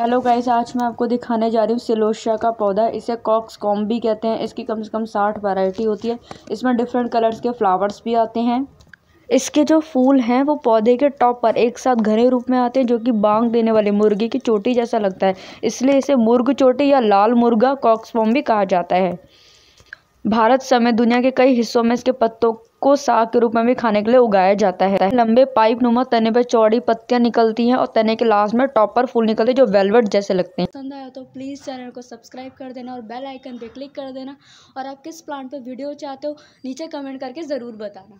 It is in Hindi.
हेलो गाइस आज मैं आपको दिखाने जा रही हूँ सिलोशिया का पौधा इसे कॉक्स कॉम भी कहते हैं इसकी कम से कम साठ वैरायटी होती है इसमें डिफरेंट कलर्स के फ्लावर्स भी आते हैं इसके जो फूल हैं वो पौधे के टॉप पर एक साथ घने रूप में आते हैं जो कि बांग देने वाले मुर्गे की चोटी जैसा लगता है इसलिए इसे मुर्ग चोटी या लाल मुर्गा कॉक्स कॉम भी कहा जाता है भारत समेत दुनिया के कई हिस्सों में इसके पत्तों को साग के रूप में भी खाने के लिए उगाया जाता है लंबे पाइप नुमा तने पर चौड़ी पत्तियां निकलती हैं और तने के लास्ट में टॉप पर फूल निकलते जो वेलवेट जैसे लगते हैं पसंद आया तो प्लीज़ चैनल को सब्सक्राइब कर देना और बेल आइकन पर क्लिक कर देना और आप किस प्लांट पर वीडियो चाहते हो नीचे कमेंट करके ज़रूर बताना